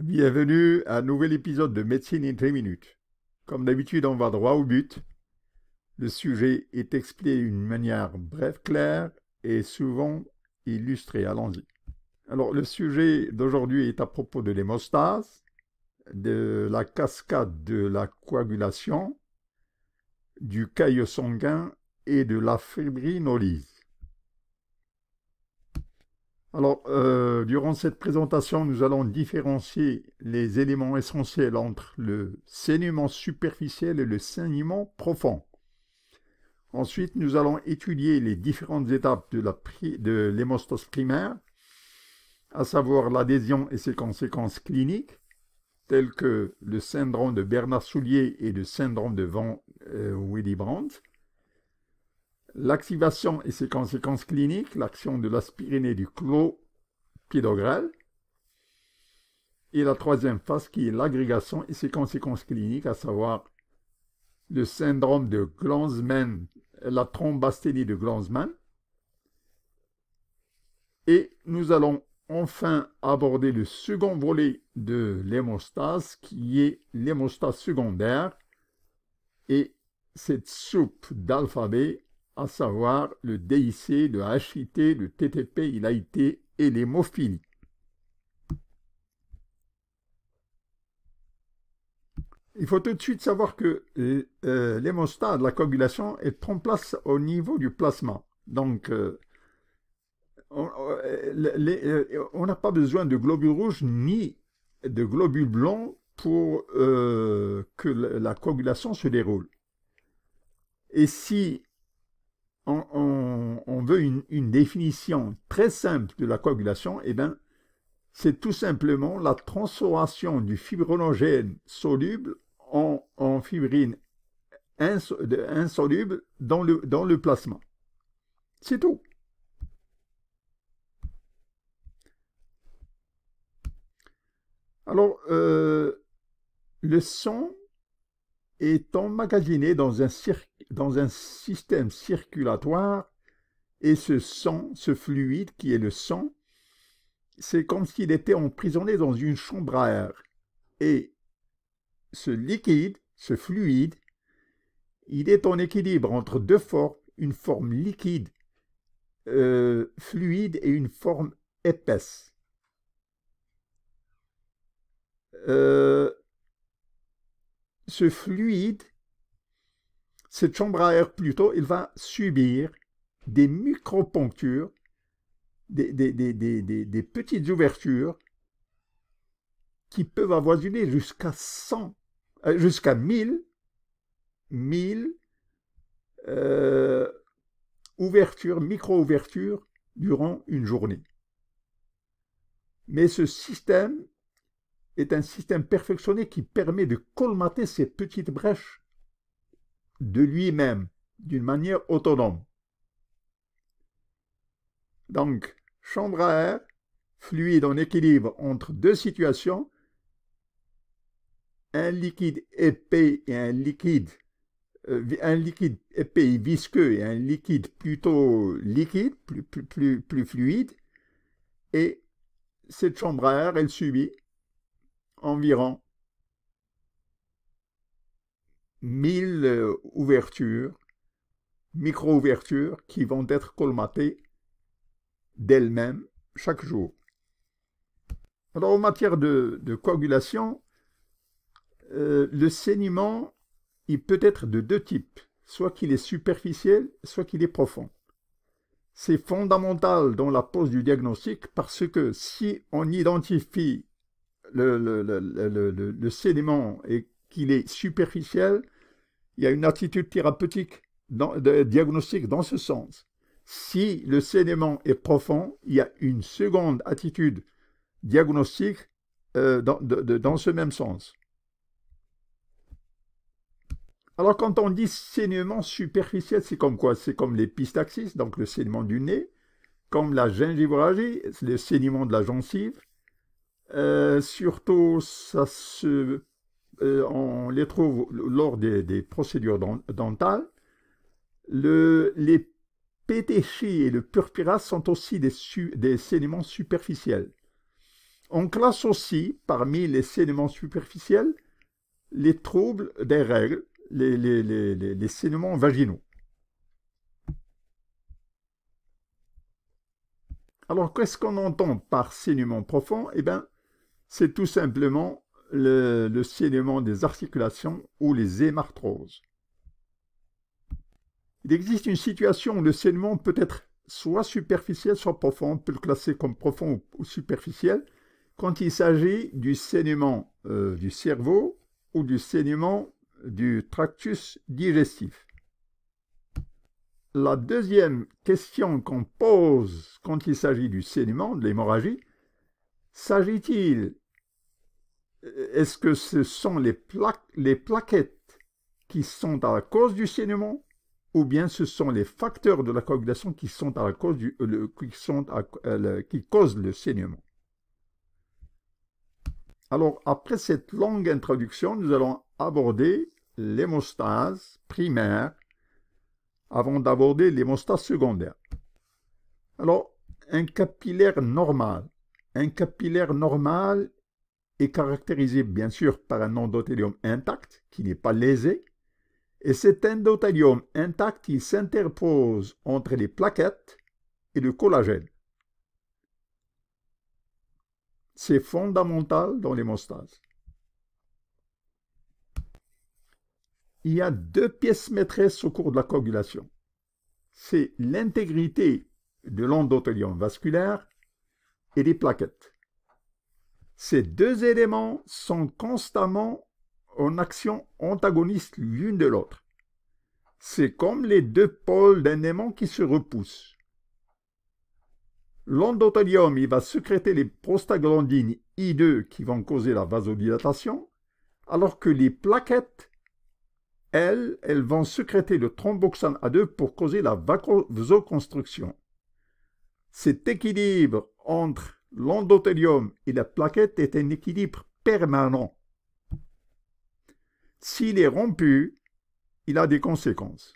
Bienvenue à un nouvel épisode de Médecine in 3 minutes. Comme d'habitude, on va droit au but. Le sujet est expliqué d'une manière brève, claire et souvent illustrée. Allons-y. Alors, le sujet d'aujourd'hui est à propos de l'hémostase, de la cascade de la coagulation, du caillot sanguin et de la fibrinolyse. Alors, euh, durant cette présentation, nous allons différencier les éléments essentiels entre le saignement superficiel et le saignement profond. Ensuite, nous allons étudier les différentes étapes de l'hémostose primaire, à savoir l'adhésion et ses conséquences cliniques, telles que le syndrome de Bernard Soulier et le syndrome de Van euh, Willy Brandt. L'activation et ses conséquences cliniques, l'action de l'aspirine et du clopidogrel. Et la troisième phase qui est l'agrégation et ses conséquences cliniques, à savoir le syndrome de Glanzmann, la thrombasténie de Glanzmann. Et nous allons enfin aborder le second volet de l'hémostase qui est l'hémostase secondaire et cette soupe d'alphabet à savoir le DIC, le HIT, le TTP, l'AIT et l'hémophilie. Il faut tout de suite savoir que euh, euh, l'hémostat la coagulation est en place au niveau du plasma. Donc, euh, on n'a pas besoin de globules rouges ni de globules blancs pour que la coagulation se déroule. Et si on, veut une, définition très simple de la coagulation, eh bien, c'est tout simplement la transformation du fibrinogène soluble en, fibrine insoluble dans le, dans plasma. C'est tout. Alors, euh, le son est emmagasiné dans un, système circulatoire et ce sang, ce fluide qui est le sang, c'est comme s'il était emprisonné dans une chambre à air. Et ce liquide, ce fluide, il est en équilibre entre deux formes, une forme liquide, euh, fluide et une forme épaisse. Euh, ce fluide, cette chambre à air plutôt, il va subir des micro-ponctures, des, des, petites ouvertures qui peuvent avoisiner jusqu'à 100, euh, jusqu'à 1000, 1000 euh, ouvertures, micro-ouvertures durant une journée. Mais ce système est un système perfectionné qui permet de colmater ces petites brèches de lui-même, d'une manière autonome. Donc, chambre à air, fluide en équilibre entre deux situations, un liquide épais et un liquide euh, un liquide épais et visqueux et un liquide plutôt liquide, plus, plus, plus, fluide. Et cette chambre à air, elle subit environ 1000 euh, ouvertures, micro-ouvertures qui vont être colmatées d'elles-mêmes chaque jour. Alors en matière de, coagulation, euh, le saignement, il peut être de deux types, soit qu'il est superficiel, soit qu'il est profond. C'est fondamental dans la pose du diagnostic parce que si on identifie le, le, le, sédiment et qu'il est superficiel, il y a une attitude thérapeutique, diagnostique dans ce sens. Si le sédiment est profond, il y a une seconde attitude diagnostique euh, dans, ce même sens. Alors quand on dit saignement superficiel, c'est comme quoi C'est comme l'épistaxis, donc le saignement du nez, comme la gingivorragie, le saignement de la gencive, euh, surtout, ça se, euh, on les trouve lors des, procédures dentales. les pétéchies et le purpura sont aussi des, des sédiments superficiels. On classe aussi, parmi les sédiments superficiels, les troubles des règles, les, les, les, vaginaux. Alors, qu'est-ce qu'on entend par saignement profond eh ben, c'est tout simplement le, le saignement des articulations ou les hémarthroses. Il existe une situation où le saignement peut être soit superficiel, soit profond. On peut le classer comme profond ou superficiel quand il s'agit du saignement euh, du cerveau ou du saignement du tractus digestif. La deuxième question qu'on pose quand il s'agit du saignement, de l'hémorragie, s'agit-il est-ce que ce sont les, plaquettes qui sont à la cause du saignement ou bien ce sont les facteurs de la coagulation qui sont à la cause du euh, qui causent le saignement. Alors après cette longue introduction, nous allons aborder l'hémostase primaire avant d'aborder l'hémostase secondaire. Alors un capillaire normal, un capillaire normal est caractérisé bien sûr par un endothélium intact qui n'est pas lésé, et cet endothélium intact qui s'interpose entre les plaquettes et le collagène. C'est fondamental dans l'hémostase. Il y a deux pièces maîtresses au cours de la coagulation. C'est l'intégrité de l'endothélium vasculaire et des plaquettes. Ces deux éléments sont constamment en action antagoniste l'une de l'autre. C'est comme les deux pôles d'un aimant qui se repoussent. L'endothélium, il va secréter les prostaglandines I2 qui vont causer la vasodilatation, alors que les plaquettes, elles, elles vont secréter le thromboxane A2 pour causer la vasoconstruction. Cet équilibre entre l'endothélium et la plaquette est un équilibre permanent. S'il est rompu, il a des conséquences.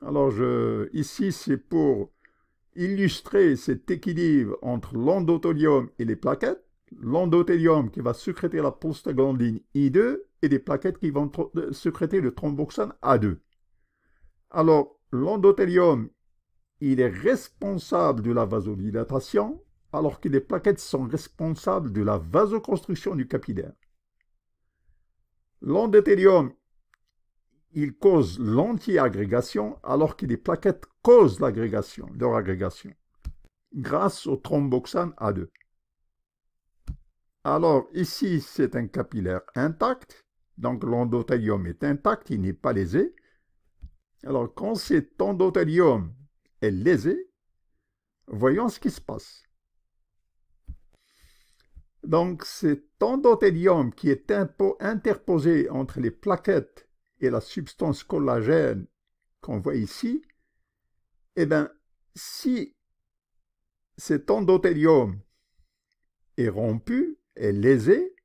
Alors je, ici, c'est pour illustrer cet équilibre entre l'endothélium et les plaquettes. L'endothélium qui va sécréter la prostaglandine I2 et des plaquettes qui vont euh, sécréter le thromboxane A2. Alors, l'endothélium il est responsable de la vasodilatation, alors que les plaquettes sont responsables de la vasoconstruction du capillaire. L'endothélium, il cause l'anti-agrégation, alors que les plaquettes causent l'agrégation, leur agrégation, grâce au thromboxane A2. Alors ici, c'est un capillaire intact, donc l'endothélium est intact, il n'est pas lésé. Alors quand cet endothélium est lésé. Voyons ce qui se passe. Donc, c'est endothélium qui est interposé entre les plaquettes et la substance collagène qu'on voit ici. Eh bien, si cet endothélium est rompu, est lésé,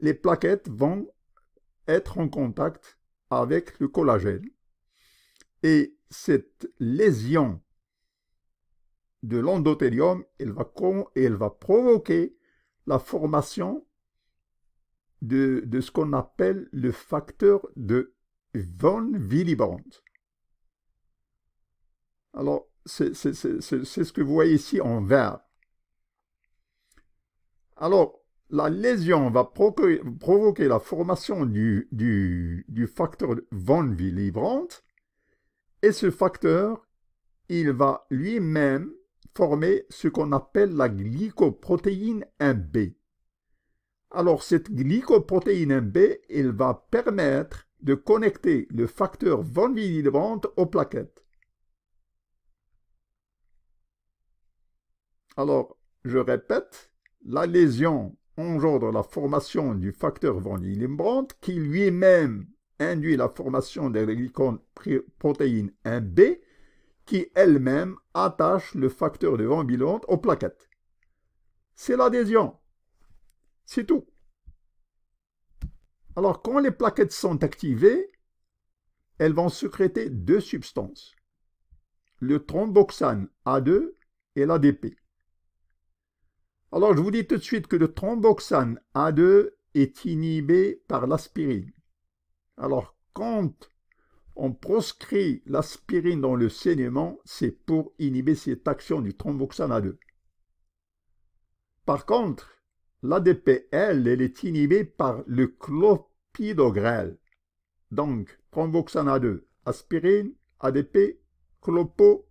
les plaquettes vont être en contact avec le collagène. Et cette lésion de l'endothélium, elle va, provoquer la formation de, ce qu'on appelle le facteur de von Willebrand. Alors, c'est ce que vous voyez ici en vert. Alors, la lésion va provoquer, la formation du, facteur du facteur von Willebrand et ce facteur, il va lui-même former ce qu'on appelle la glycoprotéine 1B. Alors cette glycoprotéine 1B, elle va permettre de connecter le facteur von Willebrand aux plaquettes. Alors, je répète, la lésion engendre la formation du facteur von Willebrand qui lui-même induit la formation des glycones protéines 1B qui elle-même attache le facteur de Van aux plaquettes. C'est l'adhésion. C'est tout. Alors quand les plaquettes sont activées, elles vont secréter deux substances, le thromboxane A2 et l'ADP. Alors je vous dis tout de suite que le thromboxane A2 est inhibé par l'aspirine. Alors, quand on proscrit l'aspirine dans le saignement, c'est pour inhiber cette action du thromboxane A2. Par contre, l'ADP elle est inhibée par le clopidogrel. Donc, thromboxane A2, aspirine, ADP, clopo,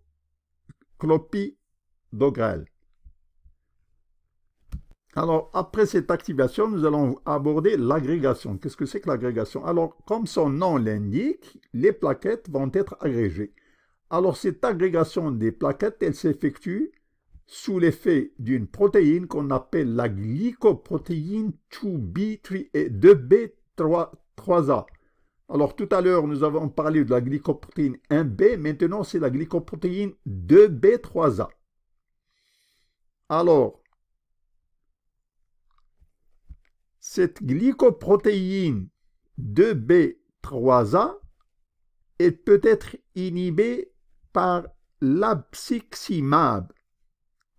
clopidogrel. Alors, après cette activation, nous allons aborder l'agrégation. Qu'est-ce que c'est que l'agrégation Alors, comme son nom l'indique, les plaquettes vont être agrégées. Alors, cette agrégation des plaquettes, elle s'effectue sous l'effet d'une protéine qu'on appelle la glycoprotéine 2B3A. Alors, tout à l'heure, nous avons parlé de la glycoprotéine 1B. Maintenant, c'est la glycoprotéine 2B3A. Alors, cette glycoprotéine 2B3A est peut-être inhibée par l'abxiximab.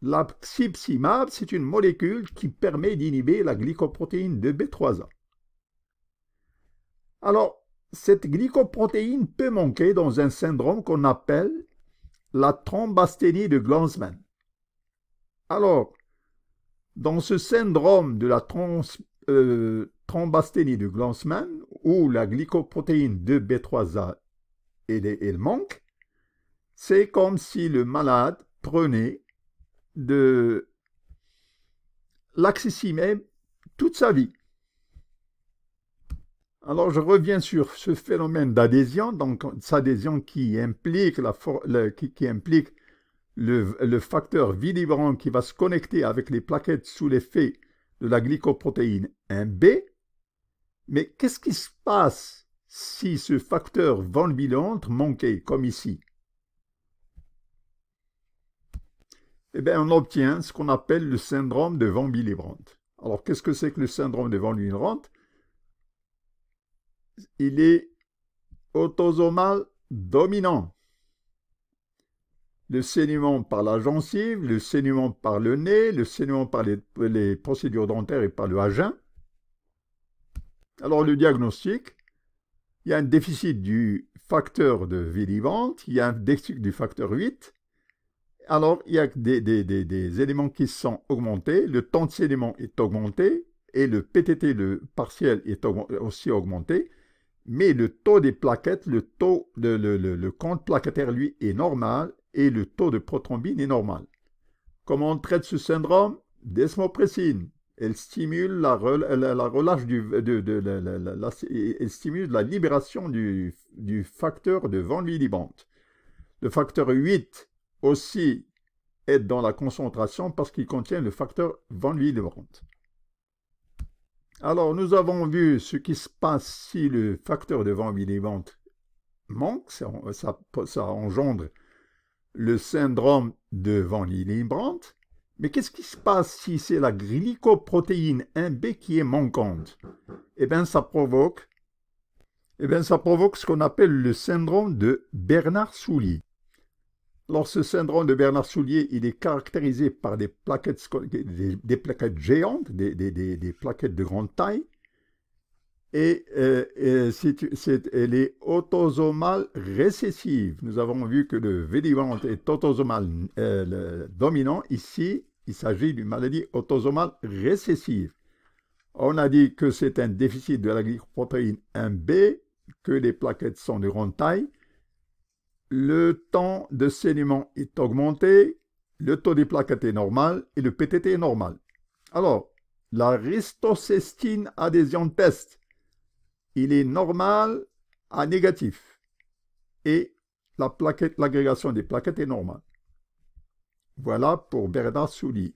L'abxiximab, c'est une molécule qui permet d'inhiber la glycoprotéine 2B3A. Alors, cette glycoprotéine peut manquer dans un syndrome qu'on appelle la thrombasténie de Glanzmann. Alors, dans ce syndrome de la euh, thrombasténie de Glanzmann, où la glycoprotéine de b 3 a elle, manque, c'est comme si le malade prenait de l'accessimé toute sa vie. Alors je reviens sur ce phénomène d'adhésion, donc adhésion qui implique, la le, qui, implique le, facteur vibrant qui va se connecter avec les plaquettes sous l'effet de la glycoprotéine 1B. Mais qu'est-ce qui se passe si ce facteur von Willebrand manquait, comme ici Eh bien, on obtient ce qu'on appelle le syndrome de von Willebrand. Alors, qu'est-ce que c'est que le syndrome de von Willebrand Il est autosomal dominant le saignement par la gencive, le saignement par le nez, le saignement par les, procédures dentaires et par le vagin. Alors le diagnostic, il y a un déficit du facteur de vivante, il y a un déficit du facteur 8. Alors il y a des, éléments qui sont augmentés, le temps de saignement est augmenté et le PTT, le partiel, est aussi augmenté mais le taux des plaquettes, le taux, de le, compte plaquettaire, lui, est normal et le taux de prothrombine est normal. Comment on traite ce syndrome Desmopressine. Elle stimule la, relâche du, stimule la libération du, facteur de von Willebrand. Le facteur 8 aussi est dans la concentration parce qu'il contient le facteur von Willebrand. Alors, nous avons vu ce qui se passe si le facteur de von Willebrand manque, ça engendre le syndrome de Van Mais qu'est-ce qui se passe si c'est la glycoprotéine 1B qui est manquante Eh bien, ça provoque, eh bien, ça provoque ce qu'on appelle le syndrome de Bernard-Soulier. Alors, ce syndrome de Bernard-Soulier, il est caractérisé par des plaquettes, plaquettes géantes, des plaquettes de grande taille, et, euh, elle est autosomale récessive. Nous avons vu que le védivante est autosomale euh, dominant. Ici, il s'agit d'une maladie autosomale récessive. On a dit que c'est un déficit de la glycoprotéine 1B, que les plaquettes sont de grande taille. Le temps de saignement est augmenté, le taux des plaquettes est normal et le PTT est normal. Alors, la ristocestine adhésion test il est normal à négatif. Et la l'agrégation des plaquettes est normale. Voilà pour Bernard Souli.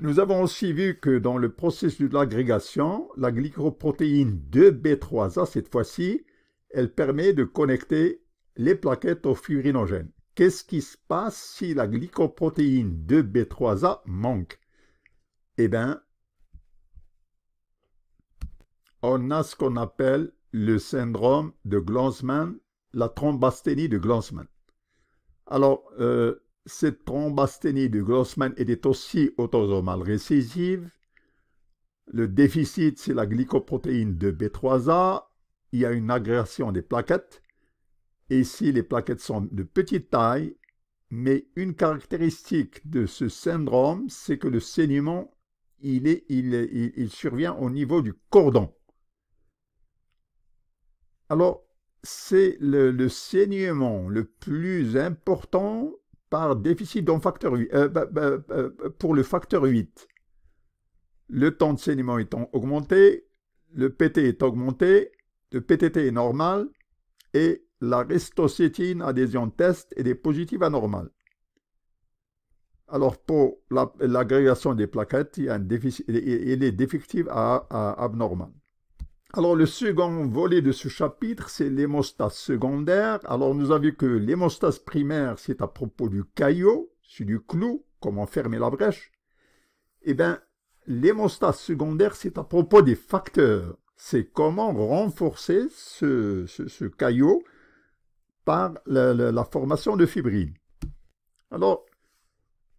Nous avons aussi vu que dans le processus de l'agrégation, la glycoprotéine 2B3A, cette fois-ci, elle permet de connecter les plaquettes au furinogène. Qu'est-ce qui se passe si la glycoprotéine 2B3A manque Eh bien, on a ce qu'on appelle le syndrome de Glanzmann, la thrombasténie de Glanzmann. Alors, euh, cette thrombasténie de Glanzmann est aussi autosomale récessive. Le déficit, c'est la glycoprotéine de B3A. Il y a une agression des plaquettes. Et si les plaquettes sont de petite taille, mais une caractéristique de ce syndrome, c'est que le saignement, il survient au niveau du cordon. Alors, c'est le, saignement le plus important par déficit d'un facteur, euh, bah, bah, bah, pour le facteur 8. Le temps de saignement étant augmenté, le PT est augmenté, le PTT est normal et la restocétine adhésion test est positive à normal. Alors pour l'agrégation des plaquettes, il, y un déficit, est défectif à abnormal. Alors le second volet de ce chapitre, c'est l'hémostase secondaire. Alors nous avons vu que l'hémostase primaire, c'est à propos du caillot, c'est du clou, comment fermer la brèche. Eh bien, l'hémostase secondaire, c'est à propos des facteurs. C'est comment renforcer ce, caillot par la, formation de fibrines. Alors,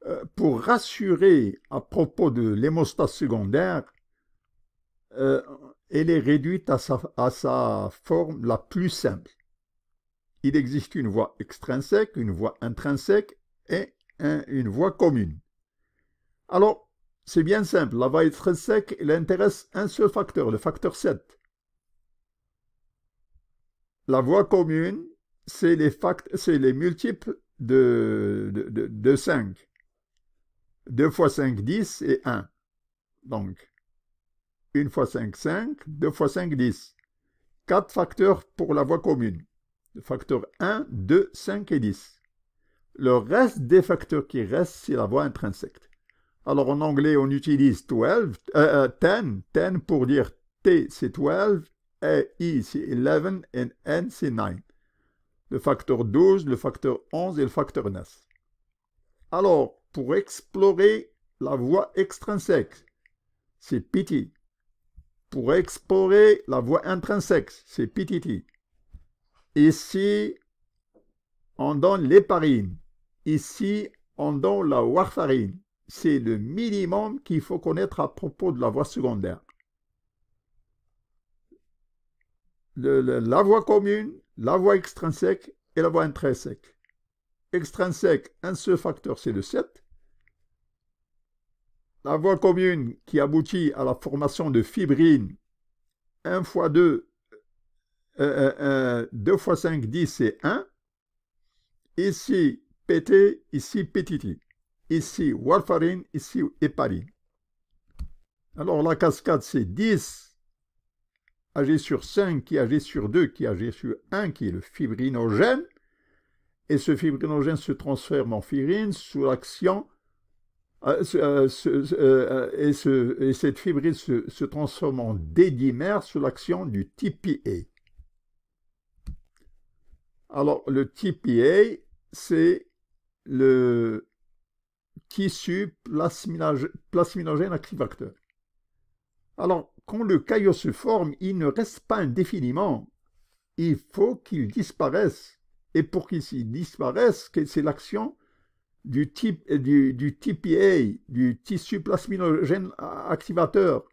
euh, pour rassurer à propos de l'hémostase secondaire, euh, elle est réduite à sa, à sa forme la plus simple. Il existe une voie extrinsèque, une voie intrinsèque et une voie commune. Alors, c'est bien simple, la voie extrinsèque, elle intéresse un seul facteur, le facteur 7. La voie commune, c'est les, les, multiples de, 5. 2 fois 5, 10 et 1. Donc, 1 fois 5, 5. 2 fois 5, 10. 4 facteurs pour la voie commune. Le facteur 1, 2, 5 et 10. Le reste des facteurs qui restent, c'est la voie intrinsèque. Alors en anglais, on utilise 12, 10, 10 pour dire T c'est 12, et I c'est 11 et N c'est 9. Le facteur 12, le facteur 11 et le facteur 9. Alors, pour explorer la voie extrinsèque, c'est pity pour explorer la voie intrinsèque, c'est PTT. Ici, on donne l'héparine. Ici, on donne la warfarine. C'est le minimum qu'il faut connaître à propos de la voie secondaire. la voie commune, la voie extrinsèque et la voie intrinsèque. Extrinsèque, un seul facteur, c'est le 7. La voie commune qui aboutit à la formation de fibrine 1 x 2, 2 x 5, 10, c'est 1. Ici, PT, ici, PTT. Ici, warfarine, ici, héparine. Alors, la cascade, c'est 10 AG sur 5 qui agit sur 2 qui agit sur 1 qui est le fibrinogène. Et ce fibrinogène se transforme en fibrine sous l'action euh, euh, euh, et, cette fibrine se, transforme en dédimère sous l'action du TPA. Alors, le TPA, c'est le tissu plasminogène activateur. Alors, quand le caillot se forme, il ne reste pas indéfiniment. Il faut qu'il disparaisse. Et pour qu'il disparaisse, c'est l'action du, type, euh, du, du TPA, du tissu plasminogène activateur.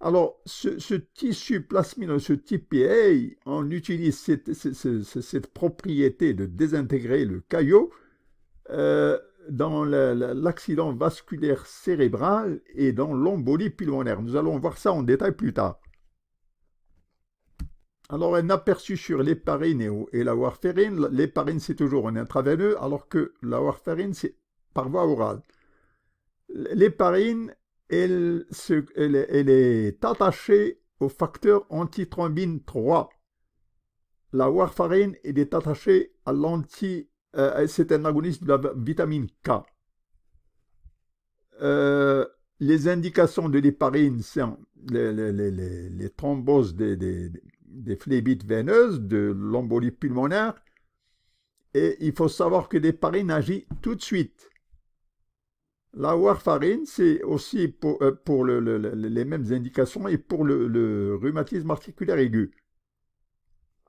Alors, ce, tissu plasminogène, ce TPA, on utilise cette, cette, cette, propriété de désintégrer le caillot euh, dans l'accident vasculaire cérébral et dans l'embolie pulmonaire. Nous allons voir ça en détail plus tard. Alors un aperçu sur l'héparine et la warfarine. L'héparine, c'est toujours un intraveineux, alors que la warfarine, c'est par voie orale. L'héparine, elle, est attachée au facteur antithrombine 3. La warfarine, elle est attachée à l'anti... Euh, c'est un agoniste de la vitamine K. Euh, les indications de l'héparine c'est les, thromboses des, des phlébites veineuses, de l'embolie pulmonaire. Et il faut savoir que l'héparine agit tout de suite. La warfarine, c'est aussi pour, euh, les mêmes indications et pour le, rhumatisme articulaire aigu.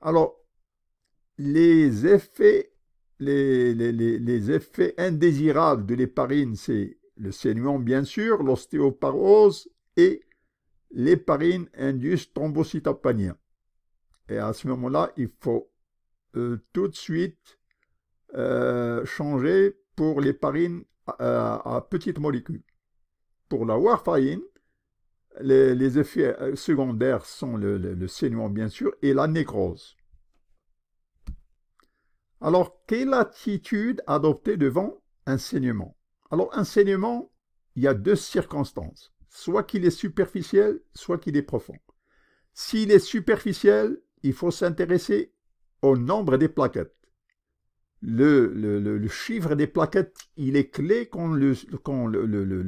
Alors, les effets, les, effets indésirables de l'héparine, c'est le saignement bien sûr, l'ostéoparose et l'héparine induce thrombocytopanien. Et à ce moment-là, il faut euh, tout de suite euh, changer pour les parines euh, à, petites molécules. Pour la warfarine, les, effets secondaires sont le, le saignement, bien sûr, et la nécrose. Alors, quelle attitude adopter devant un saignement Alors, un saignement, il y a deux circonstances. Soit qu'il est superficiel, soit qu'il est profond. S'il est superficiel, il faut s'intéresser au nombre des plaquettes. Le, chiffre des plaquettes, il est clé quand le, quand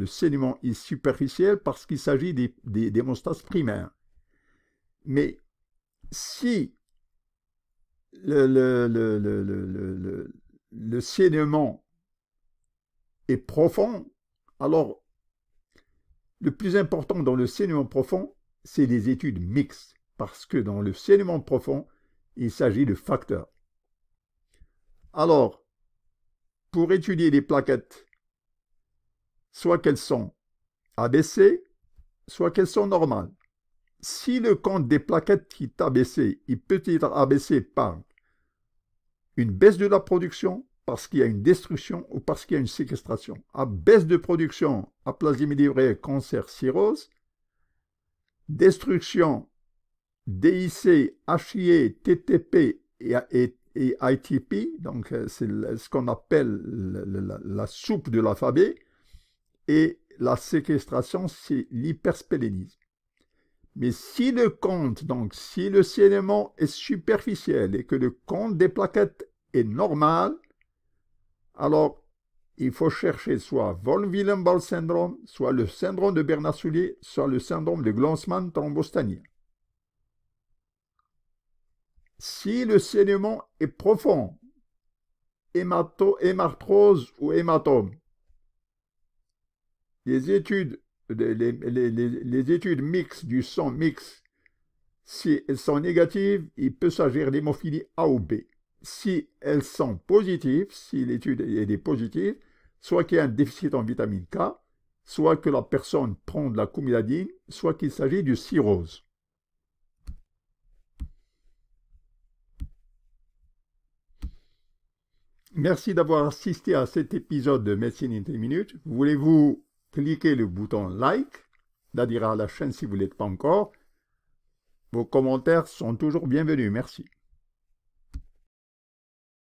sédiment est superficiel parce qu'il s'agit des, des, primaires. Mais si le, le sédiment est profond, alors le plus important dans le sédiment profond, c'est les études mixtes parce que dans le sédiment profond, il s'agit de facteurs. Alors, pour étudier les plaquettes, soit qu'elles sont abaissées, soit qu'elles sont normales. Si le compte des plaquettes qui est abaissé, il peut être abaissé par une baisse de la production, parce qu'il y a une destruction ou parce qu'il y a une séquestration. À baisse de production, aplasie livré, cancer, cirrhose. Destruction, DIC, HIE, TTP et, ITP, donc euh, c'est ce qu'on appelle la, soupe de l'alphabet, et la séquestration, c'est l'hyperspélénisme. Mais si le compte, donc si le saignement est superficiel et que le compte des plaquettes est normal, alors il faut chercher soit von Willebrand syndrome, soit le syndrome de Bernard Soulier, soit le syndrome de Glonsman thrombostanien. Si le saignement est profond, hémato, hémarthrose ou hématome, les études, les, études mixtes du sang mixte, si elles sont négatives, il peut s'agir d'hémophilie A ou B. Si elles sont positives, si l'étude est positive, soit qu'il y a un déficit en vitamine K, soit que la personne prend de la couméladine, soit qu'il s'agit du cirrhose. Merci d'avoir assisté à cet épisode de Médecine in 10 minutes. Voulez-vous cliquer le bouton like, cest à la chaîne si vous ne l'êtes pas encore. Vos commentaires sont toujours bienvenus. Merci.